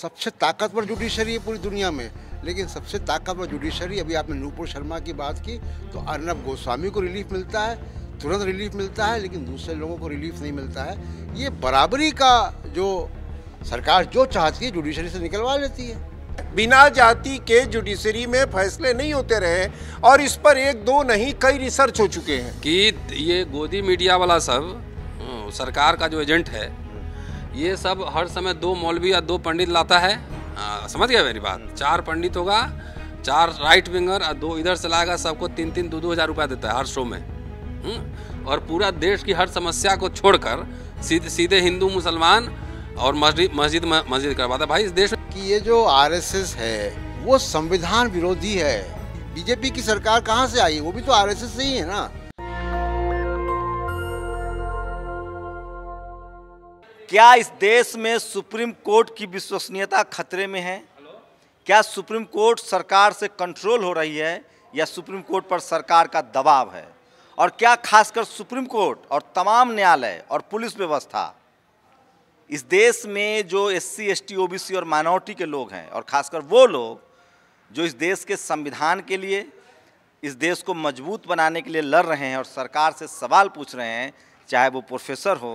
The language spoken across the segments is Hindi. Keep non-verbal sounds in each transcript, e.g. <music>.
सबसे ताकतवर जुडिशरी है पूरी दुनिया में लेकिन सबसे ताकतवर जुडिशरी अभी आपने नूपुर शर्मा की बात की तो अर्नब गोस्वामी को रिलीफ मिलता है तुरंत रिलीफ मिलता है लेकिन दूसरे लोगों को रिलीफ नहीं मिलता है ये बराबरी का जो सरकार जो चाहती है जुडिशरी से निकलवा लेती है बिना जाति के जुडिशरी में फैसले नहीं होते रहे और इस पर एक दो नहीं कई रिसर्च हो चुके हैं कि ये गोदी मीडिया वाला सब सरकार का जो एजेंट है ये सब हर समय दो मौलवी या दो पंडित लाता है आ, समझ गया मेरी बात चार पंडित होगा चार राइट विंगर और दो इधर से लाएगा सबको तीन तीन दो दो हज़ार रुपया देता है हर शो में हुँ? हम्म? और पूरा देश की हर समस्या को छोड़कर सीधे सीधे हिंदू मुसलमान और मस्जिद मस्जिद मस्जिद करवाता भाई इस देश में कि ये जो आरएसएस है वो संविधान विरोधी है बीजेपी की सरकार कहाँ से आई वो भी तो आरएसएस से ही है ना क्या इस देश में सुप्रीम कोर्ट की विश्वसनीयता खतरे में है क्या सुप्रीम कोर्ट सरकार से कंट्रोल हो रही है या सुप्रीम कोर्ट पर सरकार का दबाव है और क्या खासकर सुप्रीम कोर्ट और तमाम न्यायालय और पुलिस व्यवस्था इस देश में जो S C S T O B C और माइनॉरिटी के लोग हैं और खासकर वो लोग जो इस देश के संविधान के लिए इस देश को मजबूत बनाने के लिए लड़ रहे हैं और सरकार से सवाल पूछ रहे हैं चाहे वो प्रोफेसर हो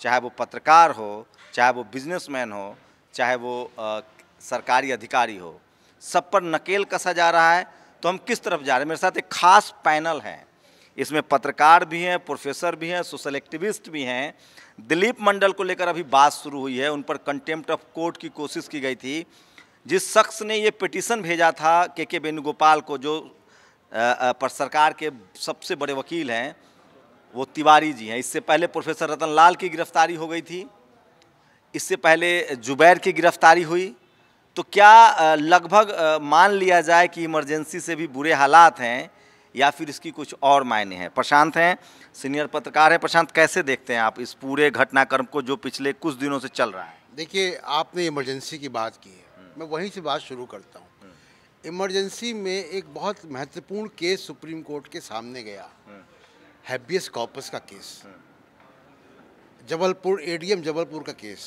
चाहे वो पत्रकार हो चाहे वो बिजनेसमैन हो चाहे वो आ, सरकारी अधिकारी हो सब पर नकेल कसा जा रहा है तो हम किस तरफ जा रहे हैं मेरे साथ एक खास पैनल है इसमें पत्रकार भी हैं प्रोफेसर भी हैं सोशल एक्टिविस्ट भी हैं दिलीप मंडल को लेकर अभी बात शुरू हुई है उन पर कंटेम्प्ट ऑफ कोर्ट की कोशिश की गई थी जिस शख्स ने ये पिटिशन भेजा था के के वेणुगोपाल को जो आ, आ, पर सरकार के सबसे बड़े वकील हैं वो तिवारी जी हैं इससे पहले प्रोफेसर रतन लाल की गिरफ्तारी हो गई थी इससे पहले जुबैर की गिरफ्तारी हुई तो क्या लगभग मान लिया जाए कि इमरजेंसी से भी बुरे हालात हैं या फिर इसकी कुछ और मायने हैं प्रशांत हैं सीनियर पत्रकार हैं प्रशांत कैसे देखते हैं आप इस पूरे घटनाक्रम को जो पिछले कुछ दिनों से चल रहा है देखिए आपने इमरजेंसी की बात की है हम्म। मैं वहीं से बात शुरू करता हूँ हम्म। इमरजेंसी में एक बहुत महत्वपूर्ण केस सुप्रीम कोर्ट के सामने गया हम्म। हैबियस कॉपस का केस जबलपुर एडीएम जबलपुर का केस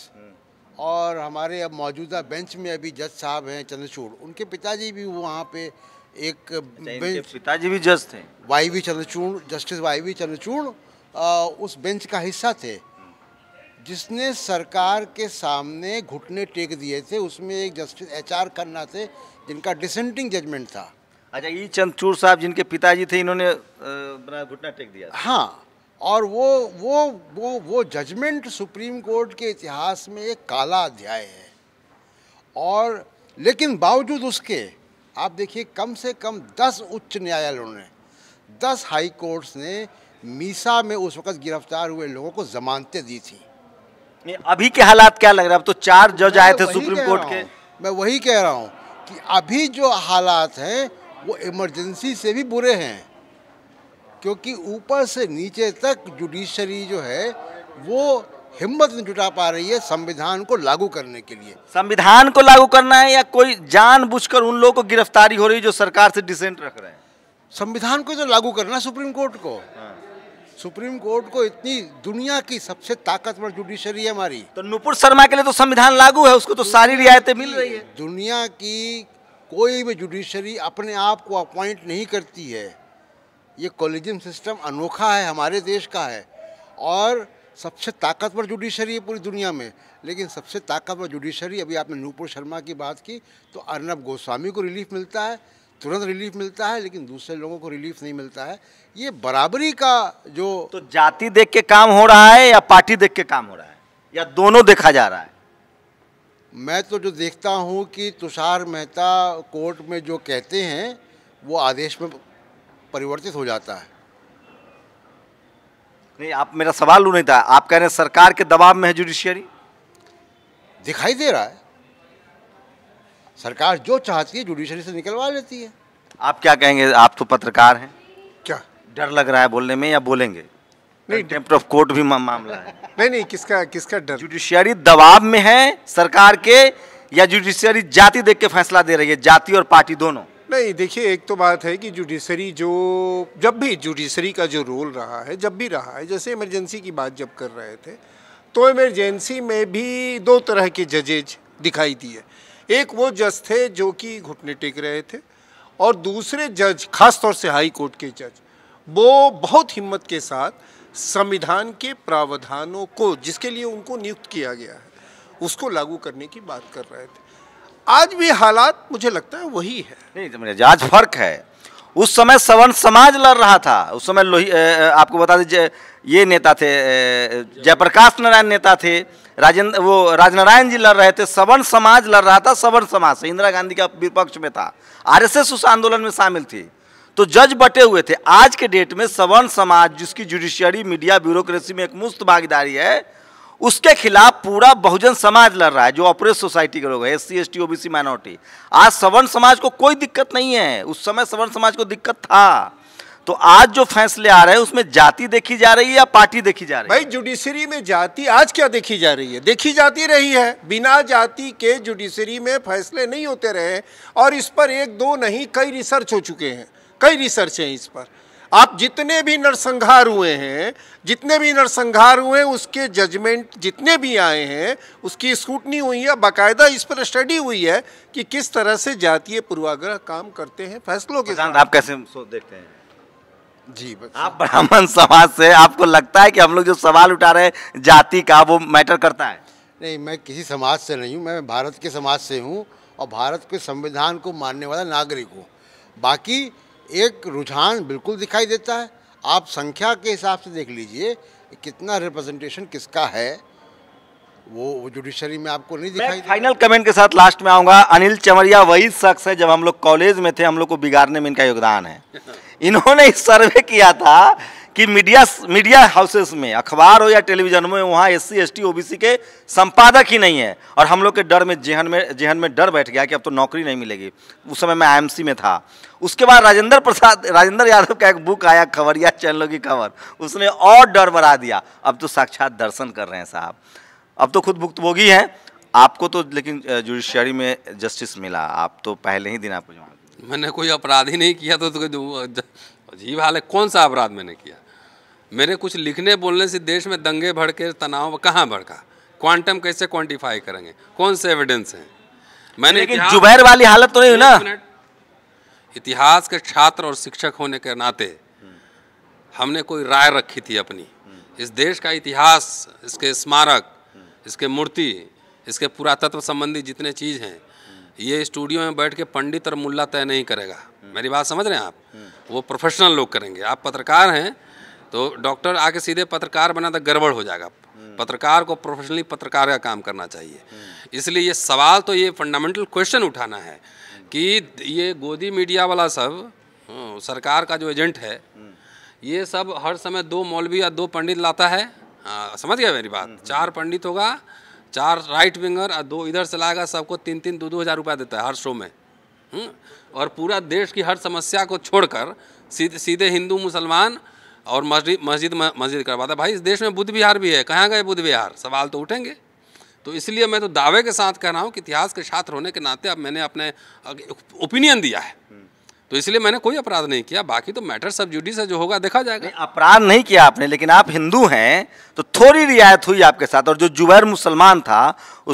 और हमारे अब मौजूदा बेंच में अभी जज साहब हैं चंद्रचूड़ उनके पिताजी भी वहाँ पे एक अच्छा, बेंच पिताजी भी जज थे Y V Chandrachud justice Y V Chandrachud उस बेंच का हिस्सा थे जिसने सरकार के सामने घुटने टेक दिए थे उसमें एक जस्टिस एच आर खन्ना थे जिनका डिसेंटिंग जजमेंट था अच्छा ई चंद्रचूर साहब जिनके पिताजी थे इन्होंने बना घुटना टेक दिया हाँ और वो वो वो वो जजमेंट सुप्रीम कोर्ट के इतिहास में एक काला अध्याय है और लेकिन बावजूद उसके आप देखिए कम से कम दस उच्च न्यायालयों ने दस हाई कोर्ट्स ने मीसा में उस वक्त गिरफ्तार हुए लोगों को जमानतें दी थी अभी के हालात क्या लग रहा है अब तो चार जज आए थे सुप्रीम कोर्ट के मैं वही कह रहा हूँ कि अभी जो हालात हैं वो इमरजेंसी से भी बुरे हैं क्योंकि ऊपर से नीचे तक जुडिशरी जो है वो हिम्मत नहीं जुटा पा रही है संविधान को लागू करने के लिए संविधान को लागू करना है या कोई जानबूझकर उन लोगों को गिरफ्तारी हो रही है जो सरकार से डिसेंट रख रहे हैं संविधान को तो लागू करना सुप्रीम कोर्ट को हाँ। सुप्रीम कोर्ट को इतनी दुनिया की सबसे ताकतवर जुडिशरी है हमारी तो नुपुर शर्मा के लिए तो संविधान लागू है उसको तो सारी रियायतें मिल रही है दुनिया की कोई भी जुडिशरी अपने आप को अपॉइंट नहीं करती है ये कॉलेजियम सिस्टम अनोखा है हमारे देश का है और सबसे ताकतवर जुडिशरी है पूरी दुनिया में लेकिन सबसे ताकतवर जुडिशरी अभी आपने नूपुर शर्मा की बात की तो अर्नब गोस्वामी को रिलीफ मिलता है तुरंत रिलीफ मिलता है लेकिन दूसरे लोगों को रिलीफ नहीं मिलता है ये बराबरी का जो तो जाति देख के काम हो रहा है या पार्टी देख के काम हो रहा है या दोनों देखा जा रहा है मैं तो जो देखता हूँ कि तुषार मेहता कोर्ट में जो कहते हैं वो आदेश में परिवर्तित हो जाता है नहीं आप मेरा सवाल उन्हें था आप कह रहे हैं सरकार के दबाव में है जुडिशियरी दिखाई दे रहा है सरकार जो चाहती है जुडिशरी से निकलवा लेती है आप क्या कहेंगे आप तो पत्रकार हैं क्या डर लग रहा है बोलने में या बोलेंगे नहीं ऑफ कोर्ट भी मा, मामला है नहीं नहीं किसका किसका डर जुडिशियरी दबाव में है सरकार के या जुडिशियरी जाति देख के फैसला दे रही है जाति और पार्टी दोनों नहीं देखिए एक तो बात है कि जुडिशरी जो जब भी जुडिशरी का जो रोल रहा है जब भी रहा है जैसे इमरजेंसी की बात जब कर रहे थे तो इमरजेंसी में भी दो तरह के जजेज दिखाई दिए एक वो जज थे जो कि घुटने टेक रहे थे और दूसरे जज खासतौर से हाई कोर्ट के जज वो बहुत हिम्मत के साथ संविधान के प्रावधानों को जिसके लिए उनको नियुक्त किया गया है उसको लागू करने की बात कर रहे थे आज भी हालात मुझे लगता है वही है नहीं तो आज फर्क है उस समय सवर्ण समाज लड़ रहा था उस समय लोही आपको बता दें ये नेता थे जयप्रकाश नारायण नेता थे राजेंद्र वो राजनारायण जी लड़ रहे थे सवर्ण समाज लड़ रहा था सवर्ण समाज से इंदिरा गांधी का विपक्ष में था आरएसएस उस आंदोलन में शामिल थी तो जज बटे हुए थे आज के डेट में सवर्ण समाज जिसकी जुडिशियरी मीडिया ब्यूरोक्रेसी में एक मुफ्त भागीदारी है उसके खिलाफ पूरा बहुजन समाज लड़ रहा है जो ऑपरेट सोसाइटी के लोग हैं S C S T minority आज सवर्ण समाज को कोई दिक्कत नहीं है उस समय सवर्ण समाज को दिक्कत था तो आज जो फैसले आ रहे हैं उसमें जाति देखी जा रही है या पार्टी देखी जा रही है भाई जुडिशरी में जाति आज क्या देखी जा रही है देखी जाती रही है बिना जाति के जुडिशरी में फैसले नहीं होते रहे और इस पर एक दो नहीं कई रिसर्च हो चुके हैं कई रिसर्च है इस पर आप जितने भी नरसंहार हुए हैं जितने भी नरसंहार हुए हैं उसके जजमेंट जितने भी आए हैं उसकी स्कूटनी हुई है बाकायदा इस पर स्टडी हुई है कि किस तरह से जातीय पूर्वाग्रह काम करते हैं फैसलों के साथ आप कैसे देखते हैं जी आप ब्राह्मण समाज से आपको लगता है कि हम लोग जो सवाल उठा रहे हैं जाति का वो मैटर करता है नहीं मैं किसी समाज से नहीं हूँ मैं भारत के समाज से हूँ और भारत के संविधान को मानने वाला नागरिक हूँ बाकी एक रुझान बिल्कुल दिखाई देता है आप संख्या के हिसाब से देख लीजिए कितना रिप्रेजेंटेशन किसका है वो जुडिशरी में आपको नहीं दिखाई फाइनल कमेंट के साथ लास्ट में आऊंगा अनिल चमरिया वही शख्स है जब हम लोग कॉलेज में थे हम लोग को बिगाड़ने में इनका योगदान है <laughs> इन्होंने इस सर्वे किया था कि मीडिया मीडिया हाउसेस में अखबार हो या टेलीविजन में वहाँ S C S T O B C के संपादक ही नहीं है और हम लोग के डर में जेहन में जेहन में डर बैठ गया कि अब तो नौकरी नहीं मिलेगी उस समय मैं आई में था उसके बाद राजेंद्र प्रसाद राजेंद्र यादव का एक बुक आया खबरिया चैनलों की खबर उसने और डर बढ़ा दिया अब तो साक्षात दर्शन कर रहे हैं साहब अब तो खुद भुक्तभोगी हैं आपको तो लेकिन जुडिशरी में जस्टिस मिला आप तो पहले ही दिन आपको मैंने कोई अपराध ही नहीं किया तो, तो अजीब हाल है कौन सा अपराध मैंने किया मेरे कुछ लिखने बोलने से देश में दंगे भड़के तनाव कहाँ भड़का क्वांटम कैसे क्वांटिफाई करेंगे कौन से एविडेंस हैं मैंने जुबैर वाली हालत तो नहीं हुई ना इतिहास के छात्र और शिक्षक होने के नाते हमने कोई राय रखी थी अपनी इस देश का इतिहास इसके स्मारक इसके मूर्ति इसके पुरातत्व संबंधी जितने चीज़ हैं ये स्टूडियो में बैठ के पंडित और मुल्ला तय नहीं करेगा मेरी बात समझ रहे हैं आप वो प्रोफेशनल लोग करेंगे आप पत्रकार हैं तो डॉक्टर आके सीधे पत्रकार बना तो गड़बड़ हो जाएगा पत्रकार को प्रोफेशनली पत्रकार का काम करना चाहिए इसलिए ये सवाल तो ये फंडामेंटल क्वेश्चन उठाना है कि ये गोदी मीडिया वाला सब हम्म, सरकार का जो एजेंट है ये सब हर समय दो मौलवी या दो पंडित लाता है आ, समझ गया मेरी बात चार पंडित होगा चार राइट विंगर और दो इधर से लाएगा सबको तीन तीन दो दो हज़ार रुपया देता है हर शो में हुँ? हम्म, और पूरा देश की हर समस्या को छोड़कर सीधे सीधे हिंदू मुसलमान और मस्जिद मस्जिद मस्जिद करवाता भाई इस देश में बुद्ध विहार भी है कहाँ गए बुद्ध विहार सवाल तो उठेंगे तो इसलिए मैं तो दावे के साथ कह रहा हूँ कि इतिहास के छात्र होने के नाते अब मैंने अपने ओपिनियन दिया है तो इसलिए मैंने कोई अपराध नहीं किया बाकी तो मैटर सब जुडिस से जो होगा देखा जाएगा अपराध नहीं किया आपने लेकिन आप हिंदू हैं तो थोड़ी रियायत हुई आपके साथ और जो जुबैर मुसलमान था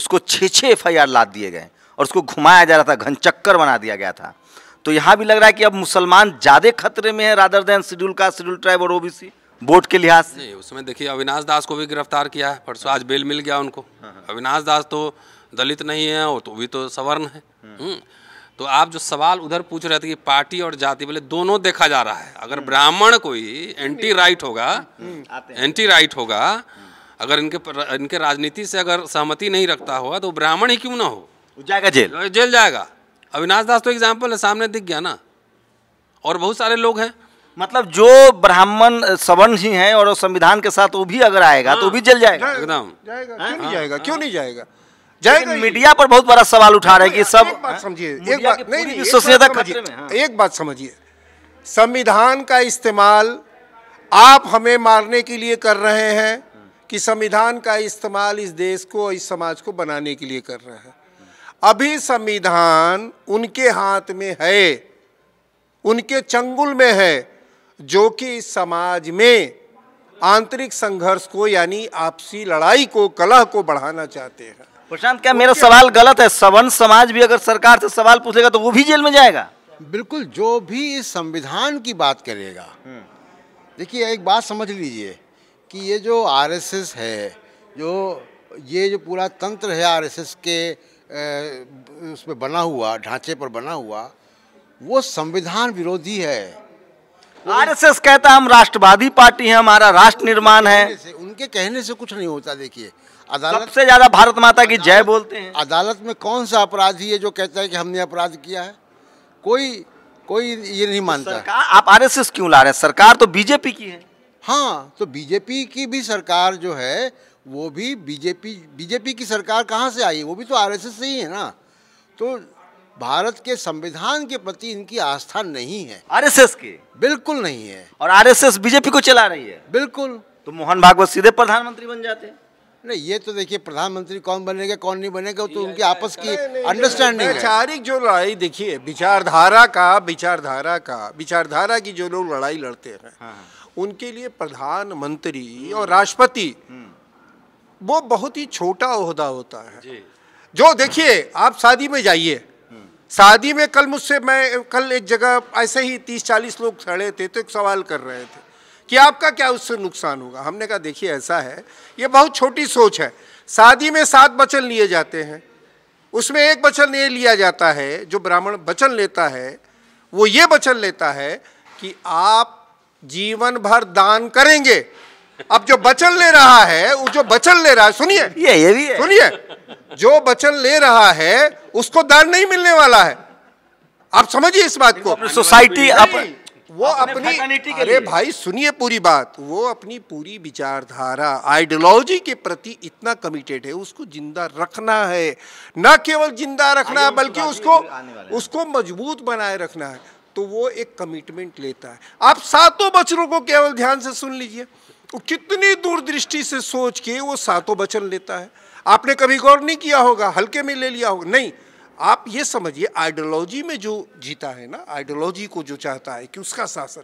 उसको छः छः एफ आई आर लाद दिए गए और उसको घुमाया जा रहा था घनचक्कर बना दिया गया था तो यहाँ भी लग रहा है कि अब मुसलमान ज़्यादा खतरे में है राधर देन शेड्यूल का शेड्यूल ट्राइब और ओबीसी बोर्ड के लिहाज से उसमें देखिए अविनाश दास को भी गिरफ्तार किया है परसों आज बेल मिल गया उनको हाँ, हाँ। अविनाश दास तो दलित नहीं है और तो भी तो सवर्ण है हम्म, तो आप जो सवाल उधर पूछ रहे थे कि पार्टी और जाति बोले दोनों देखा जा रहा है अगर हम्म। ब्राह्मण कोई एंटी राइट होगा एंटी हम्म, राइट होगा अगर इनके इनके राजनीति से अगर सहमति नहीं रखता हुआ तो ब्राह्मण ही क्यों ना हो जाएगा जेल जेल जाएगा अविनाश दास तो एग्जाम्पल है सामने दिख गया ना और बहुत सारे लोग हैं मतलब जो ब्राह्मण सवर्ण ही हैं और संविधान के साथ वो भी अगर आएगा हाँ। तो भी जल जाएगा एकदम जाएगा क्यों हाँ। नहीं जाएगा क्यों नहीं जाएगा जाएगा मीडिया पर बहुत बड़ा सवाल उठा रहे हैं कि सब हाँ? समझिए एक बात नहीं विश्वसनीयता हाँ। एक बात समझिए संविधान का इस्तेमाल आप हमें मारने के लिए कर रहे हैं कि संविधान का इस्तेमाल इस देश को और इस समाज को बनाने के लिए कर रहे हैं अभी संविधान उनके हाथ में है उनके चंगुल में है जो कि इस समाज में आंतरिक संघर्ष को यानी आपसी लड़ाई को कलह को बढ़ाना चाहते हैं प्रशांत क्या मेरा सवाल गलत है सवन समाज भी अगर सरकार से सवाल पूछेगा तो वो भी जेल में जाएगा बिल्कुल जो भी इस संविधान की बात करेगा हम्म। देखिए एक बात समझ लीजिए कि ये जो आरएसएस है जो ये जो पूरा तंत्र है आरएसएस के उसमें बना हुआ ढांचे पर बना हुआ वो संविधान विरोधी है आरएसएस कहता हम राष्ट्रवादी पार्टी है हमारा राष्ट्र निर्माण है उनके कहने से कुछ नहीं होता देखिए अदालत से ज्यादा भारत माता की जय बोलते हैं अदालत में कौन सा अपराधी है जो कहता है कि हमने अपराध किया है कोई कोई ये नहीं मानता सरकार आप आरएसएस क्यों ला रहे हैं सरकार तो बीजेपी की है हाँ तो बीजेपी की भी सरकार जो है वो भी बीजेपी बीजेपी की सरकार कहाँ से आई वो भी तो आरएसएस से ही है ना तो भारत के संविधान के प्रति इनकी आस्था नहीं है आरएसएस की बिल्कुल नहीं है और आरएसएस बीजेपी को चला रही है बिल्कुल तो मोहन भागवत सीधे प्रधानमंत्री बन जाते हैं नहीं ये तो देखिए प्रधानमंत्री कौन बनेगा कौन नहीं बनेगा तो उनकी आपस की अंडरस्टैंडिंग वैचारिक जो लड़ाई देखिए विचारधारा का विचारधारा का विचारधारा की जो लोग लड़ाई लड़ते हैं हाँ।, हाँ। उनके लिए प्रधानमंत्री और राष्ट्रपति हम्म। वो बहुत ही छोटा अहदा होता है जो देखिए आप शादी में जाइए हम्म। शादी में कल मुझसे मैं कल एक जगह ऐसे ही तीस चालीस लोग खड़े थे तो एक सवाल कर रहे थे कि आपका क्या उससे नुकसान होगा हमने कहा देखिए ऐसा है ये बहुत छोटी सोच है शादी में सात बचन लिए जाते हैं उसमें एक बचन ये लिया जाता है जो ब्राह्मण बचन लेता है वो ये बचन लेता है कि आप जीवन भर दान करेंगे अब जो बचन ले रहा है वो जो बचन ले रहा है सुनिए ये ये भी है सुनिए जो बचन ले रहा है उसको दान नहीं मिलने वाला है आप समझिए इस बात को सोसाइटी आप वो अपनी अरे भाई सुनिए पूरी बात वो अपनी पूरी विचारधारा आइडियोलॉजी के प्रति इतना कमिटेड है उसको जिंदा रखना है न केवल जिंदा रखना है बल्कि उसको उसको मजबूत बनाए रखना है तो वो एक कमिटमेंट लेता है आप सातों बच्चों को केवल ध्यान से सुन लीजिए तो कितनी दूरदृष्टि से सोच के वो सातों वचन लेता है आपने कभी गौर नहीं किया होगा हल्के में ले लिया होगा नहीं आप ये समझिए आइडियोलॉजी में जो जीता है ना आइडियोलॉजी को जो चाहता है कि उसका शासन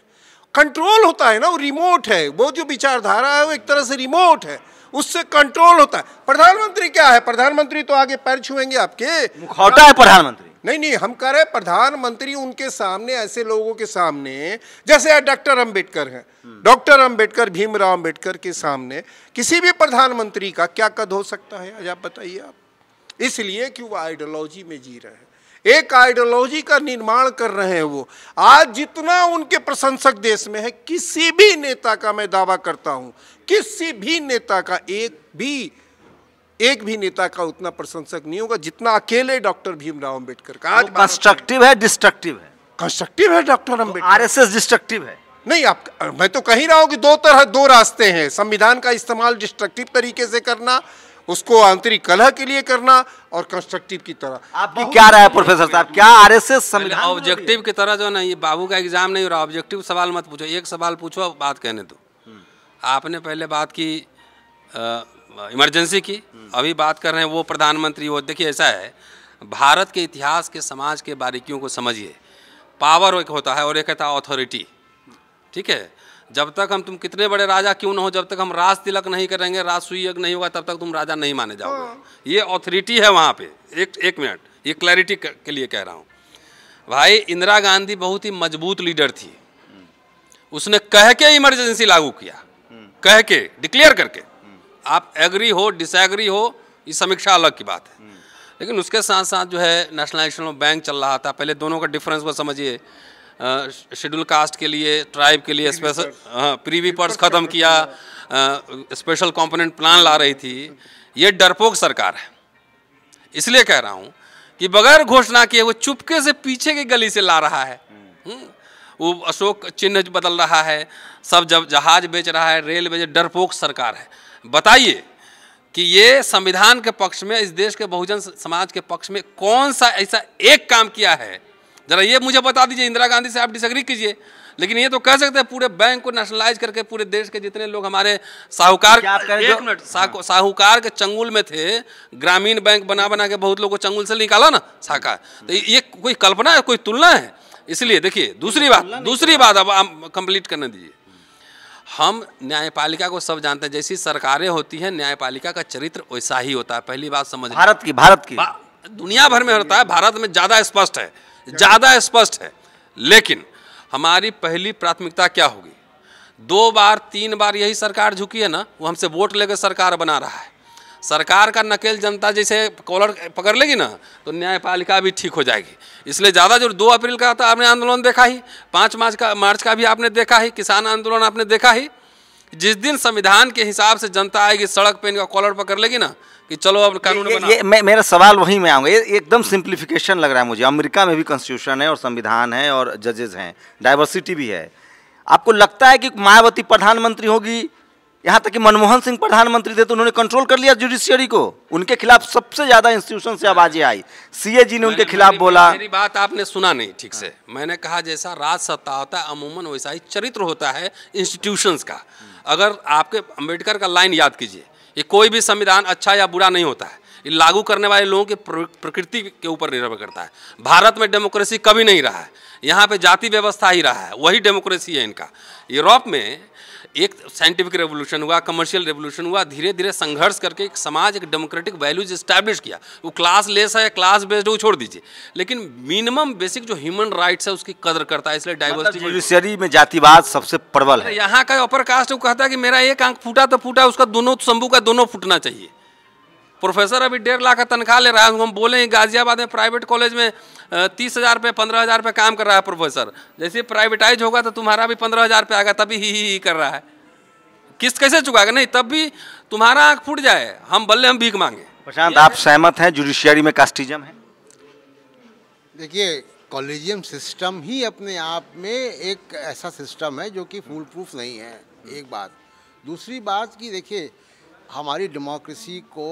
कंट्रोल होता है ना वो रिमोट है वो जो विचारधारा है वो एक तरह से रिमोट है उससे कंट्रोल होता है प्रधानमंत्री क्या है प्रधानमंत्री तो आगे पैर छुएंगे आपके मुखौटा है प्रधानमंत्री नहीं नहीं हम कह रहे हैं प्रधानमंत्री उनके सामने ऐसे लोगों के सामने जैसे डॉक्टर अंबेडकर हैं डॉक्टर अंबेडकर भीमराव अंबेडकर के सामने किसी भी प्रधानमंत्री का क्या कद हो सकता है आज आप बताइए आप इसलिए कि वो आइडियोलॉजी में जी रहे हैं एक आइडियोलॉजी का निर्माण कर रहे हैं वो आज जितना उनके प्रशंसक देश में है किसी भी नेता का मैं दावा करता हूं किसी भी नेता का एक भी एक भी नेता का उतना प्रशंसक नहीं होगा जितना अकेले डॉक्टर भीमराव अंबेडकर का आज कंस्ट्रक्टिव है डिस्ट्रक्टिव है कंस्ट्रक्टिव है doctor Ambedkar R S S destructive है नहीं आप मैं तो कहीं रहा हूँ कि दो तरह दो रास्ते हैं संविधान का इस्तेमाल डिस्ट्रक्टिव तरीके से करना उसको आंतरिक कलह के लिए करना और कंस्ट्रक्टिव की तरह आपकी क्या राय है प्रोफेसर साहब क्या आर एस एस ऑब्जेक्टिव की तरह जो ना ये बाबू का एग्जाम नहीं हो रहा ऑब्जेक्टिव सवाल मत पूछो एक सवाल पूछो बात कहने दो हम्म। आपने पहले बात की इमरजेंसी की अभी बात कर रहे हैं वो प्रधानमंत्री वो देखिए ऐसा है भारत के इतिहास के समाज के बारीकियों को समझिए पावर एक होता है और एक होता है ऑथोरिटी ठीक है जब तक हम तुम कितने बड़े राजा क्यों ना हो जब तक हम राज तिलक नहीं करेंगे राज सुयोग नहीं होगा तब तक तुम राजा नहीं माने जाओगे हाँ। ये ऑथोरिटी है वहाँ पे एक एक मिनट ये क्लैरिटी के लिए कह रहा हूँ भाई इंदिरा गांधी बहुत ही मजबूत लीडर थी उसने कह के इमरजेंसी लागू किया हम्म। कह के डिक्लेयर करके आप एग्री हो डिसएग्री हो ये समीक्षा अलग की बात है हम्म। लेकिन उसके साथ साथ जो है नेशनलाइजेशन बैंक चल रहा था पहले दोनों का डिफरेंस वो समझिए शेड्यूल कास्ट के लिए ट्राइब के लिए स्पेशल प्रीवी पर्स ख़त्म किया स्पेशल कंपोनेंट प्लान ला रही थी ये डरपोक सरकार है इसलिए कह रहा हूँ कि बगैर घोषणा किए वो चुपके से पीछे की गली से ला रहा है हम्म। हम्म। वो अशोक चिन्ह बदल रहा है सब जब जहाज बेच रहा है रेल बेच डरपोक सरकार है बताइए कि ये संविधान के पक्ष में इस देश के बहुजन समाज के पक्ष में कौन सा ऐसा एक काम किया है जरा ये मुझे बता दीजिए इंदिरा गांधी से आप डिसग्री कीजिए लेकिन ये तो कह सकते हैं पूरे बैंक को नेशनलाइज करके पूरे देश के जितने लोग हमारे साहूकार एक मिनट साहूकार के चंगुल में थे ग्रामीण बैंक बना बना के बहुत लोगों को चंगुल से निकाला ना शाखा तो ये कोई कल्पना है कोई तुलना है इसलिए देखिए दूसरी बात दूसरी बात अब आप कंप्लीट करने दीजिए हम न्यायपालिका को सब जानते हैं जैसी सरकारें होती हैं न्यायपालिका का चरित्र वैसा ही होता है पहली बात समझ भारत की भारत की दुनिया भर में होता है भारत में ज़्यादा स्पष्ट है ज़्यादा स्पष्ट है लेकिन हमारी पहली प्राथमिकता क्या होगी दो बार तीन बार यही सरकार झुकी है ना वो हमसे वोट लेकर सरकार बना रहा है सरकार का नकेल जनता जैसे कॉलर पकड़ लेगी ना तो न्यायपालिका भी ठीक हो जाएगी इसलिए ज़्यादा जो दो अप्रैल का तो आपने आंदोलन देखा ही पाँच मार्च का मार्च का भी आपने देखा ही किसान आंदोलन आपने देखा ही जिस दिन संविधान के हिसाब से जनता आएगी सड़क पे इनका कॉलर पकड़ लेगी ना कि चलो अब कानून ये, ये, ये मेरा सवाल वहीं में आऊँगा ये एकदम सिंप्लीफिकेशन लग रहा है मुझे अमेरिका में भी कॉन्स्टिट्यूशन है और संविधान है और जजेज हैं डाइवर्सिटी भी है आपको लगता है कि मायावती प्रधानमंत्री होगी यहाँ तक कि मनमोहन सिंह प्रधानमंत्री थे तो उन्होंने कंट्रोल कर लिया जुडिशियरी को उनके खिलाफ सबसे ज्यादा इंस्टीट्यूशन से आवाजें आई सीएजी ने उनके खिलाफ बोला मेरी बात आपने सुना नहीं ठीक से मैंने कहा जैसा राज सत्ता होता है अमूमन वैसा ही चरित्र होता है इंस्टीट्यूशंस का अगर आपके अम्बेडकर का लाइन याद कीजिए ये कोई भी संविधान अच्छा या बुरा नहीं होता है ये लागू करने वाले लोगों की प्रकृति के ऊपर निर्भर करता है भारत में डेमोक्रेसी कभी नहीं रहा है यहाँ पे जाति व्यवस्था ही रहा है वही डेमोक्रेसी है इनका यूरोप में एक साइंटिफिक रेवोल्यूशन हुआ कमर्शियल रेवोल्यूशन हुआ धीरे धीरे संघर्ष करके एक समाज एक डेमोक्रेटिक वैल्यूज इस्टेब्लिश किया वो क्लास लेस है क्लास बेस्ड है वो छोड़ दीजिए लेकिन मिनिमम बेसिक जो ह्यूमन राइट्स है उसकी कदर करता है इसलिए डाइवर्सिटी मतलब जुडिशियरी में जातिवाद सबसे प्रबल है यहाँ का अपर कास्ट वो कहता है कि मेरा एक आंख फूटा तो फूटा उसका दोनों शंभू का दोनों फूटना चाहिए प्रोफेसर अभी डेढ़ लाख का तनख्वाह ले रहा है हम बोले गाजियाबाद में प्राइवेट कॉलेज में तीस हज़ार रुपये पंद्रह हज़ार रुपये काम कर रहा है प्रोफेसर जैसे प्राइवेटाइज होगा तो तुम्हारा भी पंद्रह हज़ार रुपये आएगा तभी ही, ही ही कर रहा है किस्त कैसे चुकाएगा नहीं तब भी तुम्हारा आँख फूट जाए हम बल्ले हम भीख मांगे प्रशांत आप सहमत हैं जुडिशियरी में कास्टिज्म है देखिए कॉलेजियम सिस्टम ही अपने आप में एक ऐसा सिस्टम है जो कि फूल प्रूफ नहीं है एक बात दूसरी बात कि देखिए हमारी डेमोक्रेसी को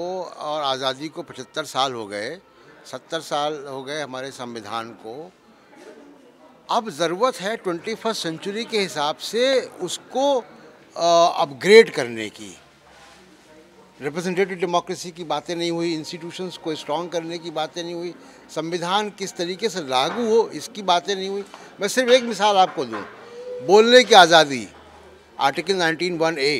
और आज़ादी को पचहत्तर साल हो गए सत्तर साल हो गए हमारे संविधान को अब ज़रूरत है ट्वेंटी फर्स्ट सेंचुरी के हिसाब से उसको अपग्रेड करने की रिप्रेजेंटेटिव डेमोक्रेसी की बातें नहीं हुई इंस्टीट्यूशंस को स्ट्रॉन्ग करने की बातें नहीं हुई संविधान किस तरीके से लागू हो इसकी बातें नहीं हुई मैं सिर्फ एक मिसाल आपको दूं बोलने की आज़ादी आर्टिकल 19 वन ए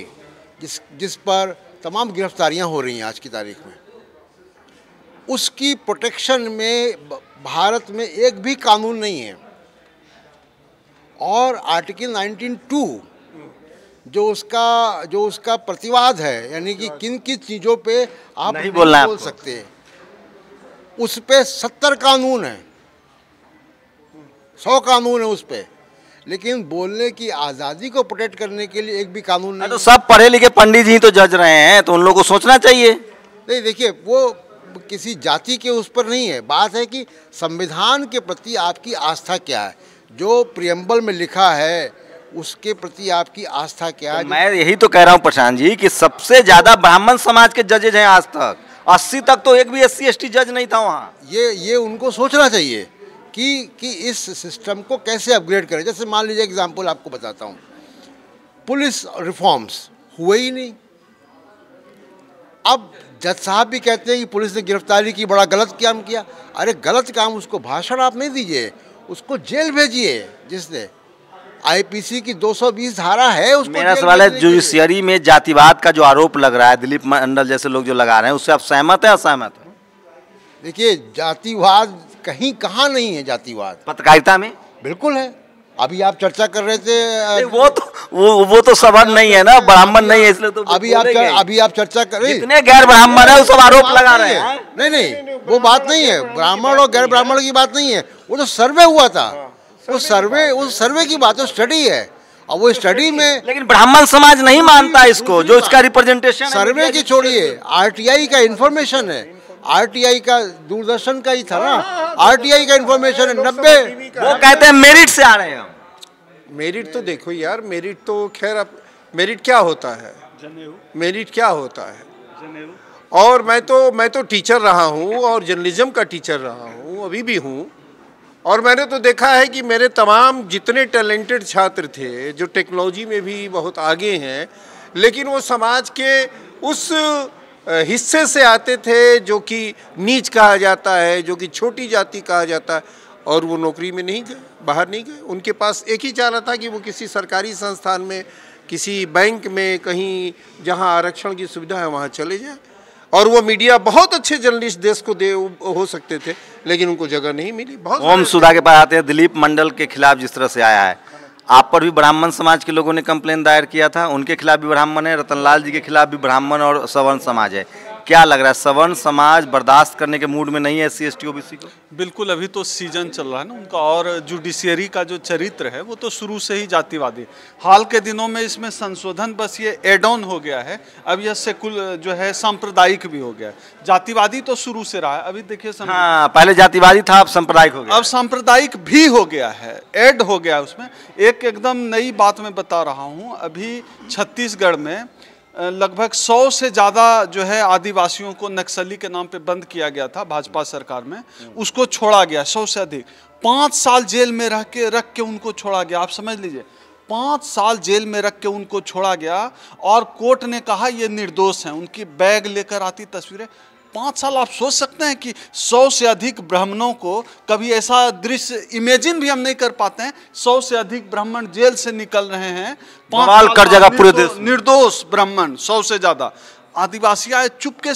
जिस जिस पर तमाम गिरफ्तारियां हो रही हैं आज की तारीख में उसकी प्रोटेक्शन में भारत में एक भी कानून नहीं है और आर्टिकल 19.2 जो उसका जो उसका प्रतिवाद है यानी कि किन किन चीज़ों पे आप नहीं बोल सकते उस पर सत्तर कानून है सौ कानून है उस पर लेकिन बोलने की आज़ादी को प्रोटेक्ट करने के लिए एक भी कानून हाँ, तो नहीं तो सब पढ़े लिखे पंडित जी तो जज रहे हैं तो उन लोगों को सोचना चाहिए नहीं देखिए वो किसी जाति के उस पर नहीं है बात है कि संविधान के प्रति आपकी आस्था क्या है जो प्रियम्बल में लिखा है उसके प्रति आपकी आस्था क्या है तो मैं यही तो कह रहा हूँ प्रशांत जी कि सबसे ज़्यादा ब्राह्मण समाज के जजेज हैं आज तक अस्सी तक तो एक भी एस सी जज नहीं था वहाँ ये ये उनको सोचना चाहिए कि कि इस सिस्टम को कैसे अपग्रेड करें जैसे मान लीजिए एग्जांपल आपको बताता हूँ पुलिस रिफॉर्म्स हुए ही नहीं अब जज साहब भी कहते हैं कि पुलिस ने गिरफ्तारी की बड़ा गलत काम किया अरे गलत काम उसको भाषण आप नहीं दीजिए उसको जेल भेजिए जिसने आईपीसी की 220 धारा है उसको मेरा सवाल है जुडिशियरी में जातिवाद का जो आरोप लग रहा है दिलीप मंडल जैसे लोग जो लगा रहे हैं उससे आप सहमत हैं असहमत हैं देखिए जातिवाद कहीं कहाँ नहीं है जातिवाद पत्रकारिता में बिल्कुल है अभी आप चर्चा कर रहे थे वो तो वो वो तो सवर्ण नहीं है ना ब्राह्मण नहीं है इसलिए तो अभी आप चर, अभी आप चर्चा कर रहे इतने गैर ब्राह्मण है पर आरोप लगा रहे हैं नहीं नहीं वो बात नहीं है ब्राह्मण और गैर ब्राह्मण की बात नहीं है वो तो सर्वे हुआ था हाँ, वो सर्वे उस सर्वे की बात स्टडी है और वो स्टडी में लेकिन ब्राह्मण समाज नहीं मानता इसको जो इसका रिप्रेजेंटेशन सर्वे की छोड़िए आर का इन्फॉर्मेशन है आरटीआई का दूरदर्शन का ही था ना हाँ, हाँ, हाँ, आरटीआई का इन्फॉर्मेशन है नब्बे वो कहते हैं मेरिट से आ रहे हैं हम मेरिट तो देखो यार मेरिट तो खैर अब मेरिट क्या होता है मेरिट क्या होता है और मैं तो मैं तो टीचर रहा हूँ और जर्नलिज्म का टीचर रहा हूँ अभी भी हूँ और मैंने तो देखा है कि मेरे तमाम जितने टैलेंटेड छात्र थे जो टेक्नोलॉजी में भी बहुत आगे हैं लेकिन वो समाज के उस हिस्से से आते थे जो कि नीच कहा जाता है जो कि छोटी जाति कहा जाता है और वो नौकरी में नहीं गए बाहर नहीं गए उनके पास एक ही चारा था कि वो किसी सरकारी संस्थान में किसी बैंक में कहीं जहां आरक्षण की सुविधा है वहां चले जाए और वो मीडिया बहुत अच्छे जर्नलिस्ट देश को दे हो सकते थे लेकिन उनको जगह नहीं मिली बहुत ओम सुधा के पास आते हैं दिलीप मंडल के खिलाफ जिस तरह से आया है आप पर भी ब्राह्मण समाज के लोगों ने कंप्लेन दायर किया था उनके खिलाफ भी ब्राह्मण है रतनलाल जी के खिलाफ भी ब्राह्मण और सवर्ण समाज है क्या लग रहा है सवर्ण समाज बर्दाश्त करने के मूड में नहीं है S C S T OBC को बिल्कुल अभी तो सीजन चल रहा है ना उनका और जुडिशियरी का जो चरित्र है वो तो शुरू से ही जातिवादी हाल के दिनों में इसमें संशोधन बस ये एड ऑन हो गया है अब यह सेकुल जो है सांप्रदायिक भी हो गया है जातिवादी तो शुरू से रहा है अभी देखिए हाँ, पहले जातिवादी था अब सांप्रदायिक हो गया अब सांप्रदायिक भी हो गया है एड हो गया उसमें एक एकदम नई बात मैं बता रहा हूँ अभी छत्तीसगढ़ में लगभग सौ से ज़्यादा जो है आदिवासियों को नक्सली के नाम पे बंद किया गया था भाजपा सरकार में उसको छोड़ा गया सौ से अधिक पाँच साल जेल में रह के रख के उनको छोड़ा गया आप समझ लीजिए पाँच साल जेल में रख के उनको छोड़ा गया और कोर्ट ने कहा ये निर्दोष हैं उनकी बैग लेकर आती तस्वीरें पाँच साल आप सोच सकते हैं कि सौ से अधिक ब्राह्मणों को कभी ऐसा दृश्य इमेजिन भी हम नहीं कर पाते हैं सौ से अधिक ब्राह्मण जेल से निकल रहे हैं पाँच कर जाएगा पूरे देश निर्दोष ब्राह्मण सौ से ज़्यादा आदिवासी आए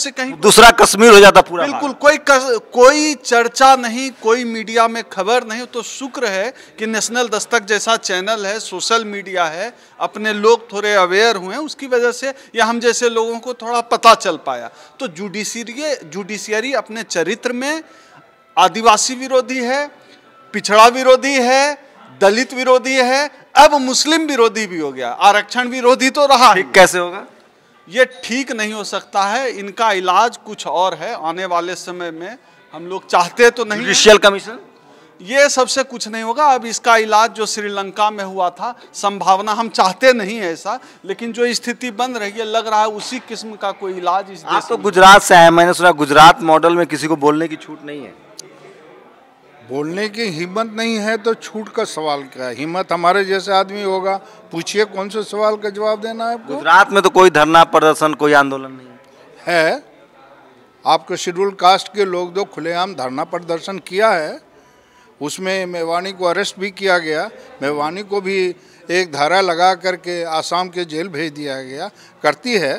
से कहीं दूसरा कश्मीर हो जाता पूरा बिल्कुल कोई कस, कोई चर्चा नहीं कोई मीडिया में खबर नहीं तो शुक्र है कि नेशनल दस्तक जैसा चैनल है सोशल मीडिया है अपने लोग थोड़े अवेयर हुए उसकी वजह से या हम जैसे लोगों को थोड़ा पता चल पाया तो जुडिशरी जुडिशियरी अपने चरित्र में आदिवासी विरोधी है पिछड़ा विरोधी है दलित विरोधी है अब मुस्लिम विरोधी भी हो गया आरक्षण विरोधी तो रहा कैसे होगा ये ठीक नहीं हो सकता है इनका इलाज कुछ और है आने वाले समय में हम लोग चाहते तो नहीं जुडिशियल कमीशन ये सबसे कुछ नहीं होगा अब इसका इलाज जो श्रीलंका में हुआ था संभावना हम चाहते नहीं है ऐसा लेकिन जो स्थिति बन रही है लग रहा है उसी किस्म का कोई इलाज इस तो गुजरात से है मैंने सुना गुजरात मॉडल में किसी को बोलने की छूट नहीं है बोलने की हिम्मत नहीं है तो छूट का सवाल क्या है हिम्मत हमारे जैसे आदमी होगा पूछिए कौन से सवाल का जवाब देना है गुजरात में तो कोई धरना प्रदर्शन कोई आंदोलन नहीं है आपके शेड्यूल कास्ट के लोग दो खुलेआम धरना प्रदर्शन किया है उसमें मेवानी को अरेस्ट भी किया गया मेवानी को भी एक धारा लगा करके आसाम के जेल भेज दिया गया करती है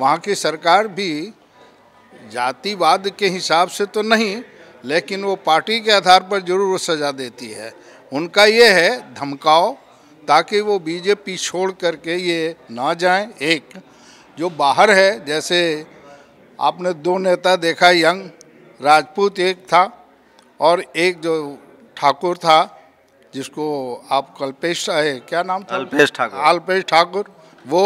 वहाँ की सरकार भी जातिवाद के हिसाब से तो नहीं लेकिन वो पार्टी के आधार पर जरूर वो सजा देती है उनका ये है धमकाओ ताकि वो बीजेपी छोड़ करके ये ना जाएं एक जो बाहर है जैसे आपने दो नेता देखा यंग राजपूत एक था और एक जो ठाकुर था जिसको आप कल्पेश क्या नाम था अल्पेश ठाकुर अल्पेश ठाकुर वो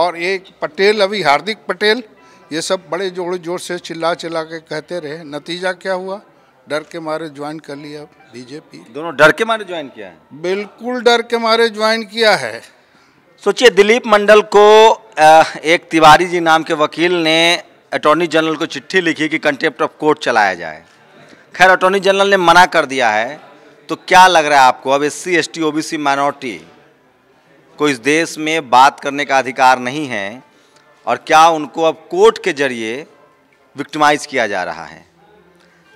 और एक पटेल अभी हार्दिक पटेल ये सब बड़े जोड़ जोर से चिल्ला चिल्ला के कहते रहे नतीजा क्या हुआ डर के मारे ज्वाइन कर लिया बीजेपी दोनों डर के मारे ज्वाइन किया है बिल्कुल डर के मारे ज्वाइन किया है सोचिए दिलीप मंडल को एक तिवारी जी नाम के वकील ने अटॉर्नी जनरल को चिट्ठी लिखी कि कंटेप्ट ऑफ कोर्ट चलाया जाए खैर अटॉर्नी जनरल ने मना कर दिया है तो क्या लग रहा है आपको अब S C S T O B C minority को इस देश में बात करने का अधिकार नहीं है और क्या उनको अब कोर्ट के जरिए विक्टिमाइज किया जा रहा है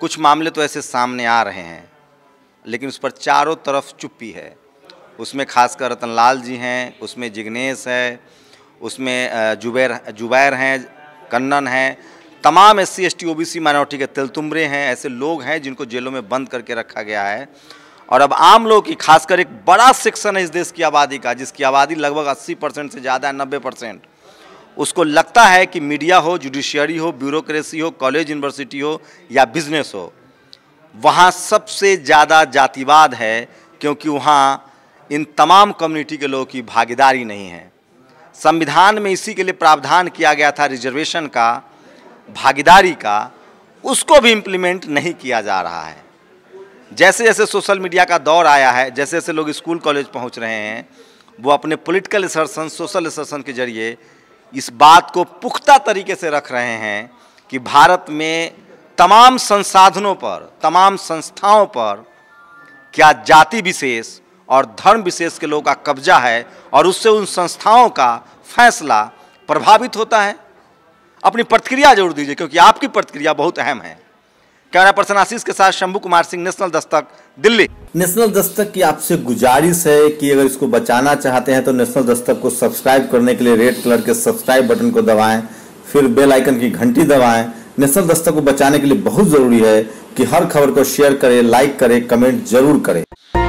कुछ मामले तो ऐसे सामने आ रहे हैं लेकिन उस पर चारों तरफ चुप्पी है उसमें खासकर रतनलाल जी हैं उसमें जिग्नेश है उसमें जुबैर जुबैर हैं कन्नन हैं तमाम S C S T O B C minority के तिलतुमरे हैं ऐसे लोग हैं जिनको जेलों में बंद करके रखा गया है और अब आम लोग की खासकर एक बड़ा सेक्शन है इस देश की आबादी का जिसकी आबादी लगभग 80 परसेंट से ज़्यादा है 90 परसेंट उसको लगता है कि मीडिया हो जुडिशियरी हो ब्यूरोक्रेसी हो कॉलेज यूनिवर्सिटी हो या बिजनेस हो वहाँ सबसे ज़्यादा जातिवाद है क्योंकि वहाँ इन तमाम कम्युनिटी के लोगों की भागीदारी नहीं है संविधान में इसी के लिए प्रावधान किया गया था रिजर्वेशन का भागीदारी का उसको भी इम्प्लीमेंट नहीं किया जा रहा है जैसे जैसे सोशल मीडिया का दौर आया है जैसे जैसे लोग स्कूल कॉलेज पहुंच रहे हैं वो अपने पॉलिटिकल एसर्सन सोशल एसर्सन के जरिए इस बात को पुख्ता तरीके से रख रहे हैं कि भारत में तमाम संसाधनों पर तमाम संस्थाओं पर क्या जाति विशेष और धर्म विशेष के लोगों का कब्जा है और उससे उन संस्थाओं का फैसला प्रभावित होता है अपनी प्रतिक्रिया जरूर दीजिए क्योंकि आपकी प्रतिक्रिया बहुत अहम है कैमरा पर्सन आशीष के साथ शंभू कुमार सिंह नेशनल दस्तक दिल्ली नेशनल दस्तक की आपसे गुजारिश है कि अगर इसको बचाना चाहते हैं तो नेशनल दस्तक को सब्सक्राइब करने के लिए रेड कलर के सब्सक्राइब बटन को दबाएं फिर बेल आइकन की घंटी दबाएं नेशनल दस्तक को बचाने के लिए बहुत जरूरी है कि हर खबर को शेयर करें लाइक करें कमेंट जरूर करें